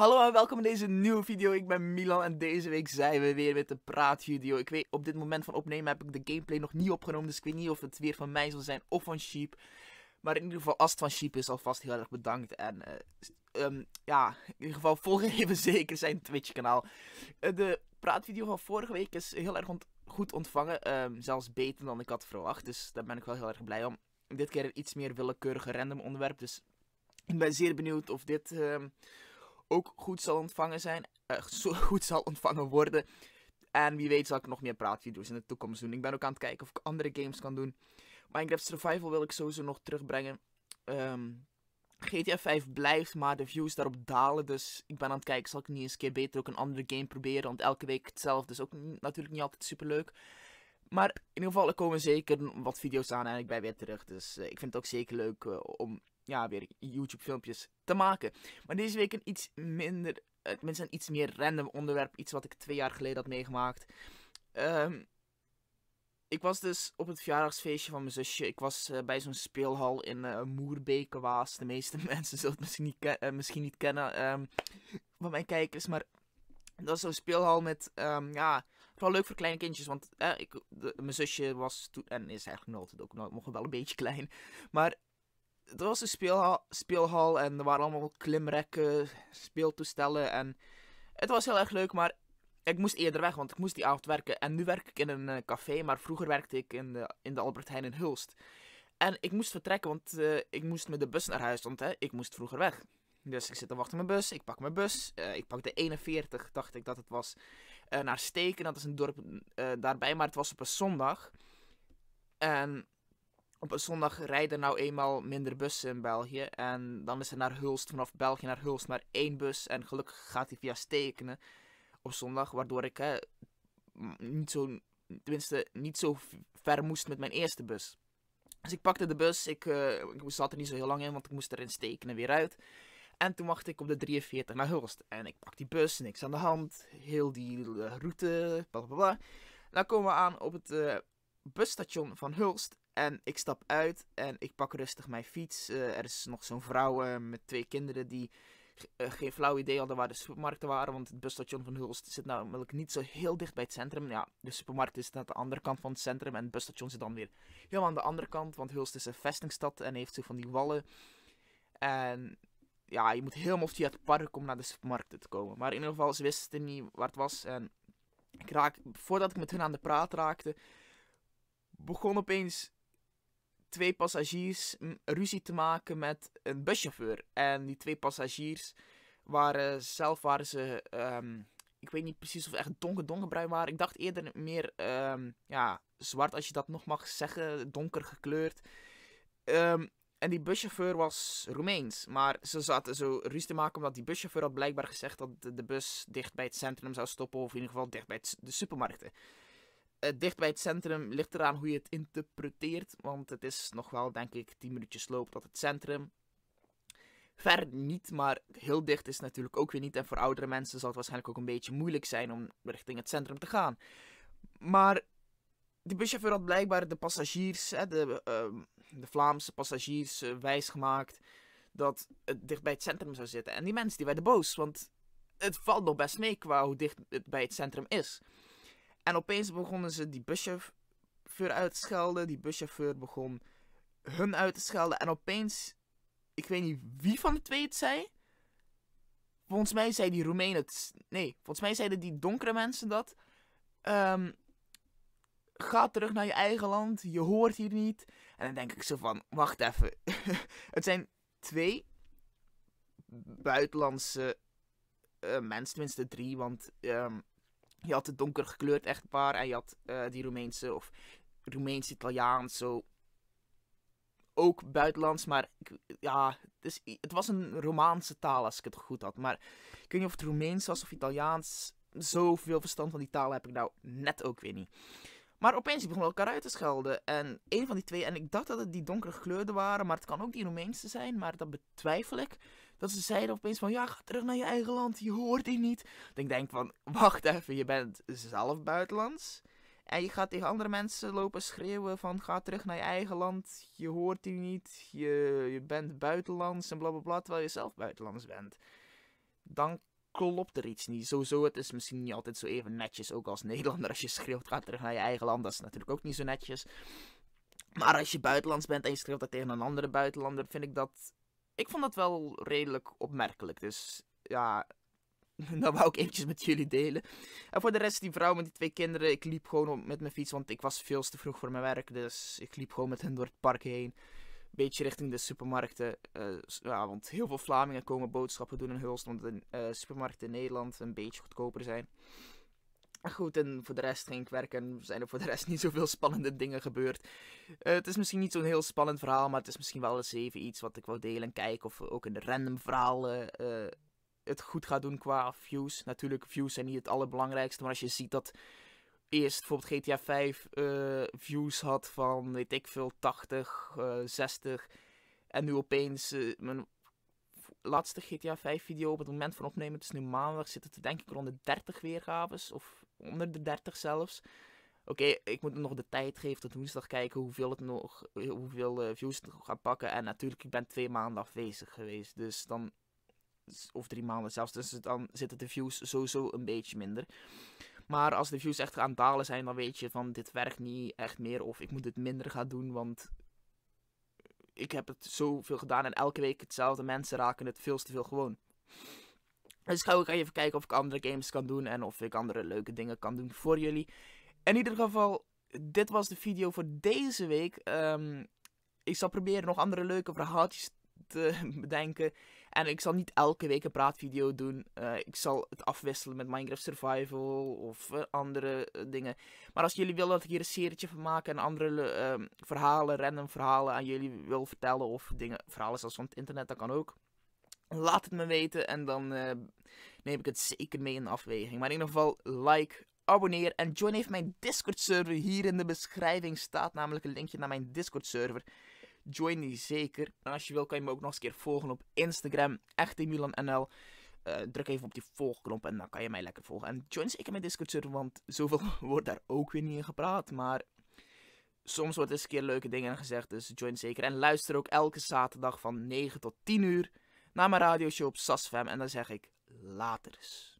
Hallo en welkom in deze nieuwe video. Ik ben Milan en deze week zijn we weer met de praatvideo. Ik weet, op dit moment van opnemen heb ik de gameplay nog niet opgenomen. Dus ik weet niet of het weer van mij zal zijn of van Sheep. Maar in ieder geval, als het van Sheep is, alvast heel erg bedankt. En eh, ehm, ja, in ieder geval volg even zeker zijn Twitch kanaal. Eh, de praatvideo van vorige week is heel erg goed ontvangen. Ehm, zelfs beter dan ik had verwacht. Dus daar ben ik wel heel erg blij om. Dit keer een iets meer willekeurige random onderwerp. Dus ik ben zeer benieuwd of dit... Ehm, ook goed zal ontvangen zijn. Uh, goed zal ontvangen worden. En wie weet zal ik nog meer praatvideo's in de toekomst doen. Ik ben ook aan het kijken of ik andere games kan doen. Minecraft Survival wil ik sowieso nog terugbrengen. Um, ehm, GTA 5 blijft, maar de views daarop dalen. Dus ik ben aan het kijken, zal ik niet eens een keer beter ook een andere game proberen. Want elke week hetzelfde is ook natuurlijk niet altijd super leuk. Maar in ieder geval, er komen zeker wat video's aan en ik bij weer terug. Dus eh, ik vind het ook zeker leuk eh, om ja, weer YouTube filmpjes te maken. Maar deze week een iets minder, uh, tenminste een iets meer random onderwerp. Iets wat ik twee jaar geleden had meegemaakt. Ehm, ik was dus op het verjaardagsfeestje van mijn zusje. Ik was bij zo'n speelhal in uh, Moerbeke Waas. De meeste mensen zullen het misschien niet, misschien niet kennen ehm, van mijn kijkers. Maar dat is zo'n speelhal met ehm, ja, wel leuk voor kleine kindjes, want ik, mijn zusje was toen, en is eigenlijk nog altijd ook nog wel een beetje klein. Maar het was een speelhal, speelhal en er waren allemaal klimrekken, speeltoestellen en het was heel erg leuk, maar ik moest eerder weg, want ik moest die avond werken. En nu werk ik in een eh, café, maar vroeger werkte ik in de, in de Albert Heijn in Hulst. En ik moest vertrekken, want eh, ik moest met de bus naar huis, want hè, ik moest vroeger weg. Dus ik zit te wachten op mijn bus, ik pak mijn bus, eh, ik pak de 41, dacht ik dat het was. Eh, naar Steken. Dat is een dorp eh, daarbij, maar het was op een zondag. En op een zondag rijden nou eenmaal minder bussen in België. En dan is er naar Hulst, vanaf België naar Hulst, maar één bus. En gelukkig gaat die via steken op zondag, waardoor ik hè, niet zo, tenminste, niet zo ver moest met mijn eerste bus. Dus ik pakte de bus, ik, uh, ik zat er niet zo heel lang in, want ik moest er in Stekenen weer uit. En toen wacht ik op de 43 naar Hulst. En ik pak die bus, niks aan de hand. Heel die eh, route, bla bla bla. Dan komen we aan op het eh, busstation van Hulst. En ik stap uit en ik pak rustig mijn fiets. Eh, er is nog zo'n vrouw met twee kinderen die geen flauw idee hadden waar de supermarkten waren. Want het busstation van Hulst zit namelijk niet zo heel dicht bij het centrum. Ja, de supermarkt is aan de andere kant van het centrum. En het busstation zit dan weer helemaal aan de andere kant. Want Hulst is een vestingstad en heeft zo van die wallen. En ja, je moet helemaal via het park om naar de supermarkt te komen. Maar in ieder geval, ze wisten niet waar het was. En ik raakte voordat ik met hen aan de praat raakte, begon opeens twee passagiers ruzie te maken met een buschauffeur. En die twee passagiers waren zelf waren ze. Ehm, ik weet niet precies of echt donker donkerbruin waren. Ik dacht eerder meer ehm, ja, zwart, als je dat nog mag zeggen. Donker gekleurd. Um, en die buschauffeur was Roemeens. Maar ze zaten zo ruzie te maken omdat die buschauffeur had blijkbaar gezegd dat de bus dicht bij het centrum zou stoppen. Of in ieder geval dicht bij de supermarkten. Eh, dicht bij het centrum ligt eraan hoe je het interpreteert. Want het is nog wel, denk ik, 10 minuutjes loop tot het centrum. Ver niet, maar heel dicht is natuurlijk ook weer niet. En voor oudere mensen zal het waarschijnlijk ook een beetje moeilijk zijn om richting het centrum te gaan. Maar die buschauffeur had blijkbaar de passagiers, hè, de, ehm, de Vlaamse passagiers, eh, wijs wijsgemaakt dat het dicht bij het centrum zou zitten. En die mensen die werden boos, want het valt nog best mee qua hoe dicht het bij het centrum is. En opeens begonnen ze die buschauffeur uit te schelden, die buschauffeur begon hun uit te schelden. En opeens, ik weet niet wie van de twee het zei. Volgens mij zei die Roemeen het. Nee, volgens mij zeiden die donkere mensen dat. Um, ga terug naar je eigen land, je hoort hier niet. En dan denk ik zo van, wacht even. het zijn twee buitenlandse uh, mensen, tenminste drie, want ehm, je had het donker gekleurd paar en je had eh, die Roemeense of Roemeens-Italiaans zo. Ook buitenlands, maar ja, dus, het was een Romaanse taal als ik het goed had. Maar ik weet niet of het Roemeens was of Italiaans. Zoveel verstand van die taal heb ik nou net ook weer niet. Maar opeens begonnen elkaar uit te schelden. En een van die twee, en ik dacht dat het die donkere gekleurde waren, maar het kan ook die Roemeense zijn, maar dat betwijfel ik. Dat ze zeiden opeens van, ja, ga terug naar je eigen land, je hoort hier niet. Ik denk van, wacht even, je bent zelf buitenlands. En je gaat tegen andere mensen lopen schreeuwen van, ga terug naar je eigen land, je hoort hier niet, je, je bent buitenlands en blablabla, terwijl je zelf buitenlands bent. Dan klopt er iets niet. Sowieso, het is misschien niet altijd zo even netjes. Ook als Nederlander, als je schreeuwt, gaat terug naar je eigen land. Dat is natuurlijk ook niet zo netjes. Maar als je buitenlands bent en je schreeuwt dat tegen een andere buitenlander, vind ik dat... Ik vond dat wel redelijk opmerkelijk. Dus ja, dat wou ik eventjes met jullie delen. En voor de rest, die vrouw met die twee kinderen. Ik liep gewoon met mijn fiets, want ik was veel te vroeg voor mijn werk. Dus ik liep gewoon met hen door het park heen beetje richting de supermarkten. Eh, ja, want heel veel Vlamingen komen boodschappen doen in Hulst, want de eh, supermarkten in Nederland een beetje goedkoper zijn. goed, en voor de rest ging ik werken zijn er voor de rest niet zoveel spannende dingen gebeurd. Eh, het is misschien niet zo'n heel spannend verhaal, maar het is misschien wel eens even iets wat ik wil delen en kijken of ook in de random verhalen het goed gaat doen qua views. Natuurlijk, views zijn niet het allerbelangrijkste, maar als je ziet dat eerst bijvoorbeeld GTA 5 eh, views had van, weet ik veel, 80, 60. Eh, en nu opeens eh, mijn laatste GTA 5 video op het moment van opnemen, het is nu maandag, zit het denk ik rond de 30 weergaves. Of onder de 30 zelfs. Oké, ik moet nog de tijd geven tot woensdag kijken hoeveel, het nog, hoeveel views het nog gaat pakken. En natuurlijk, ik ben twee maanden afwezig geweest. Dus dan, of drie maanden zelfs, dus dan zitten de views sowieso een beetje minder. Maar als de views echt aan het dalen zijn, dan weet je van dit werkt niet echt meer. Of ik moet het minder gaan doen, want ik heb het zoveel gedaan en elke week hetzelfde. Mensen raken het veel te veel gewoon. Dus ga ook even kijken of ik andere games kan doen en of ik andere leuke dingen kan doen voor jullie. In ieder geval, dit was de video voor deze week. Ehm, ik zal proberen nog andere leuke verhaaltjes te bedenken. En ik zal niet elke week een praatvideo doen. Eh, ik zal het afwisselen met Minecraft Survival of eh, andere eh, dingen. Maar als jullie willen dat ik hier een serietje van maak en andere ehm, verhalen, random verhalen aan jullie wil vertellen. Of dingen, verhalen zoals van het internet, dat kan ook. Laat het me weten en dan neem ik het zeker mee in de afweging. Maar in ieder geval, like, abonneer en join even mijn Discord server. Hier in de beschrijving staat namelijk een linkje naar mijn Discord server. Join die zeker. En als je wil, kan je me ook nog eens een keer volgen op Instagram. Echte Milan NL. Eh, druk even op die volgknop en dan kan je mij lekker volgen. En join zeker mijn Discord server, want zoveel wordt daar ook weer niet in gepraat. Maar soms wordt eens een keer leuke dingen gezegd, dus join zeker. En luister ook elke zaterdag van 9 tot 10 uur naar mijn radioshow op SASFM. En dan zeg ik laters.